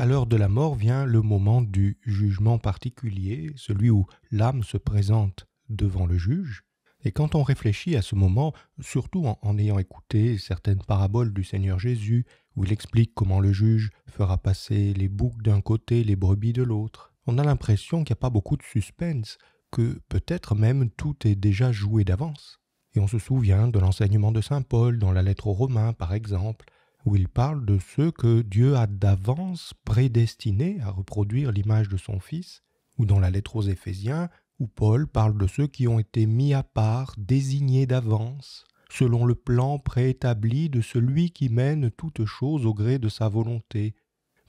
À l'heure de la mort vient le moment du jugement particulier, celui où l'âme se présente devant le juge. Et quand on réfléchit à ce moment, surtout en, ayant écouté certaines paraboles du Seigneur Jésus, où il explique comment le juge fera passer les boucs d'un côté, les brebis de l'autre, on a l'impression qu'il n'y a pas beaucoup de suspense, que peut-être même tout est déjà joué d'avance. Et on se souvient de l'enseignement de Saint Paul dans la lettre aux Romains, par exemple, où il parle de ceux que Dieu a d'avance prédestinés à reproduire l'image de son Fils, ou dans la lettre aux Éphésiens, où Paul parle de ceux qui ont été mis à part, désignés d'avance, selon le plan préétabli de celui qui mène toutes choses au gré de sa volonté.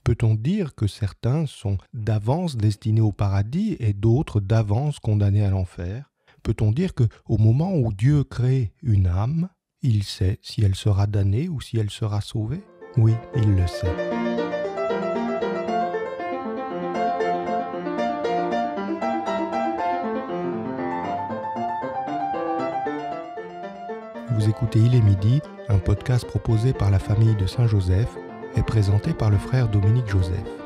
Peut-on dire que certains sont d'avance destinés au paradis et d'autres d'avance condamnés à l'enfer Peut-on dire que, au moment où Dieu crée une âme, il sait si elle sera damnée ou si elle sera sauvée. Oui, il le sait. Vous écoutez Il est midi, un podcast proposé par la famille de Saint-Joseph et présenté par le frère Dominique Joseph.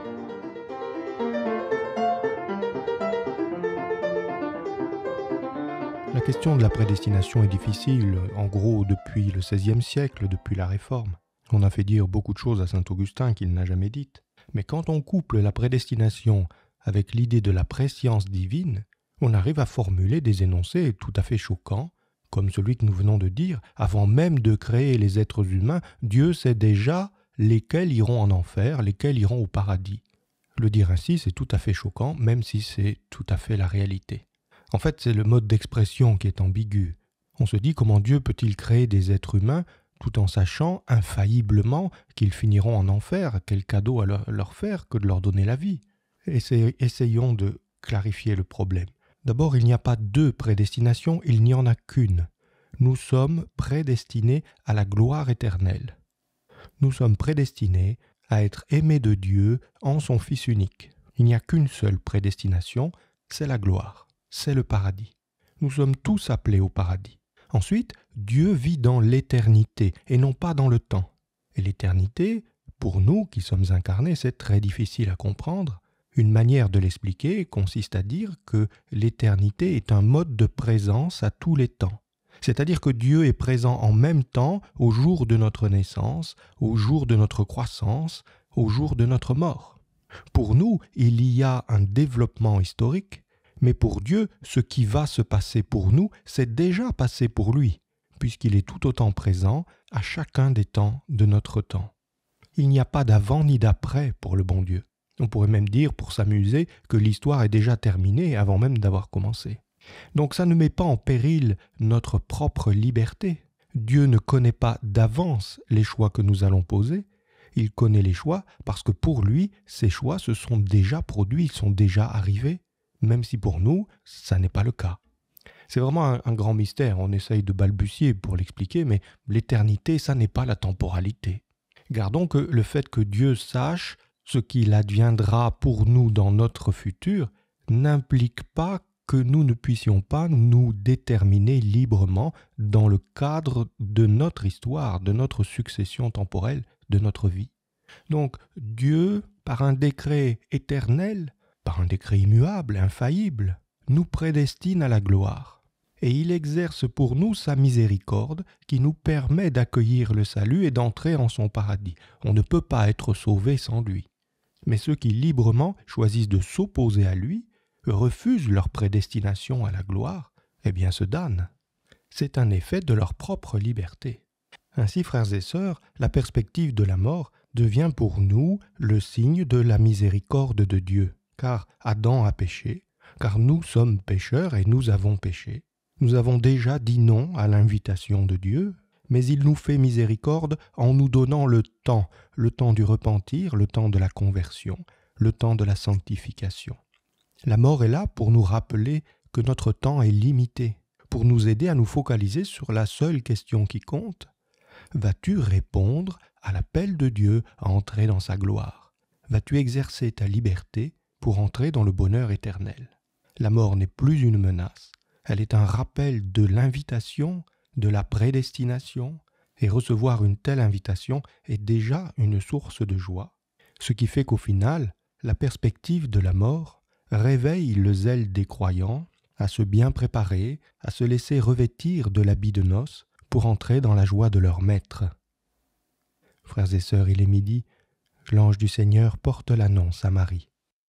La question de la prédestination est difficile, en gros depuis le XVIe siècle, depuis la Réforme. On a fait dire beaucoup de choses à saint Augustin qu'il n'a jamais dites. Mais quand on couple la prédestination avec l'idée de la préscience divine, on arrive à formuler des énoncés tout à fait choquants, comme celui que nous venons de dire, avant même de créer les êtres humains, Dieu sait déjà lesquels iront en enfer, lesquels iront au paradis. Le dire ainsi, c'est tout à fait choquant, même si c'est tout à fait la réalité. En fait, c'est le mode d'expression qui est ambigu. On se dit comment Dieu peut-il créer des êtres humains tout en sachant infailliblement qu'ils finiront en enfer, quel cadeau à leur faire que de leur donner la vie. Essayons de clarifier le problème. D'abord, il n'y a pas deux prédestinations, il n'y en a qu'une. Nous sommes prédestinés à la gloire éternelle. Nous sommes prédestinés à être aimés de Dieu en son Fils unique. Il n'y a qu'une seule prédestination, c'est la gloire c'est le paradis. Nous sommes tous appelés au paradis. Ensuite, Dieu vit dans l'éternité et non pas dans le temps. Et l'éternité, pour nous qui sommes incarnés, c'est très difficile à comprendre. Une manière de l'expliquer consiste à dire que l'éternité est un mode de présence à tous les temps. C'est-à-dire que Dieu est présent en même temps au jour de notre naissance, au jour de notre croissance, au jour de notre mort. Pour nous, il y a un développement historique, mais pour Dieu, ce qui va se passer pour nous, c'est déjà passé pour lui, puisqu'il est tout autant présent à chacun des temps de notre temps. Il n'y a pas d'avant ni d'après pour le bon Dieu. On pourrait même dire, pour s'amuser, que l'histoire est déjà terminée avant même d'avoir commencé. Donc ça ne met pas en péril notre propre liberté. Dieu ne connaît pas d'avance les choix que nous allons poser, il connaît les choix parce que pour lui, ces choix se sont déjà produits, ils sont déjà arrivés même si pour nous, ça n'est pas le cas. C'est vraiment un, grand mystère, on essaye de balbutier pour l'expliquer, mais l'éternité, ça n'est pas la temporalité. Gardons que le fait que Dieu sache ce qu'il adviendra pour nous dans notre futur n'implique pas que nous ne puissions pas nous déterminer librement dans le cadre de notre histoire, de notre succession temporelle, de notre vie. Donc Dieu, par un décret éternel, par un décret immuable, infaillible, nous prédestine à la gloire. Et il exerce pour nous sa miséricorde qui nous permet d'accueillir le salut et d'entrer en son paradis. On ne peut pas être sauvé sans lui. Mais ceux qui librement choisissent de s'opposer à lui, refusent leur prédestination à la gloire, eh bien se damnent. C'est un effet de leur propre liberté. Ainsi, frères et sœurs, la perspective de la mort devient pour nous le signe de la miséricorde de Dieu car Adam a péché, car nous sommes pécheurs et nous avons péché. Nous avons déjà dit non à l'invitation de Dieu, mais il nous fait miséricorde en nous donnant le temps, le temps du repentir, le temps de la conversion, le temps de la sanctification. La mort est là pour nous rappeler que notre temps est limité, pour nous aider à nous focaliser sur la seule question qui compte. Vas-tu répondre à l'appel de Dieu à entrer dans sa gloire Vas-tu exercer ta liberté pour entrer dans le bonheur éternel. La mort n'est plus une menace, elle est un rappel de l'invitation, de la prédestination, et recevoir une telle invitation est déjà une source de joie, ce qui fait qu'au final, la perspective de la mort réveille le zèle des croyants à se bien préparer, à se laisser revêtir de l'habit de noces pour entrer dans la joie de leur maître. Frères et sœurs, il est midi, l'ange du Seigneur porte l'annonce à Marie.